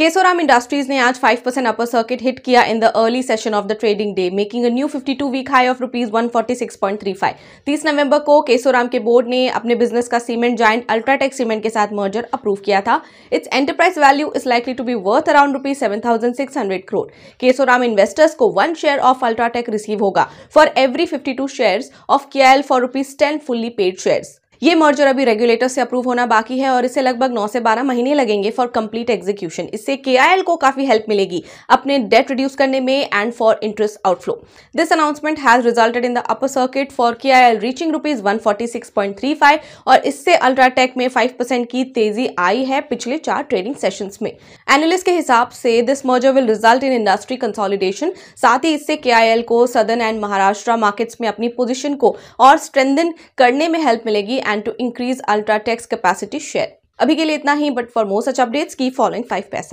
Kesoram industries ने आज 5% अपर circuit hit किया in the early session of the trading day making a new 52 week high of rupees one forty नवंबर को केसोराम के board ने अपने बिजनेस का सीमेंट जॉइंट अल्ट्राटेक सीमेंट के साथ मर्जर अप्रूव किया था it's enterprise value is likely to be worth around rupees seven thousand six hundred crore Kesoram investors को one share of UltraTech receive होगा for every fifty two share of K for rupees ten fully paid shares ये merger अभी regulator से approve होना बाकी है और इसे लगभग नौ से बारह महीने लगेंगे फॉर कंप्लीट एग्जीक्यूशन इससे के को काफी हेल्प मिलेगी अपने डेट रिड्यूस करने में and for interest outflow this announcement has resulted in the upper circuit for K I L reaching rupees one six point three five और इससे अल्ट्राटेक में फाइव परसेंट की तेजी आई है पिछले चार ट्रेडिंग सेशन में एनालिस्ट के हिसाब से this merger will result in industry consolidation साथ ही इससे के को सदन एंड महाराष्ट्र मार्केट्स में अपनी पोजिशन को और स्ट्रेंदन करने में हेल्प मिलेगी and to increase UltraTech's capacity share अभी के लिए इतना ही but for most such updates की फॉलोइंग फाइव पैसा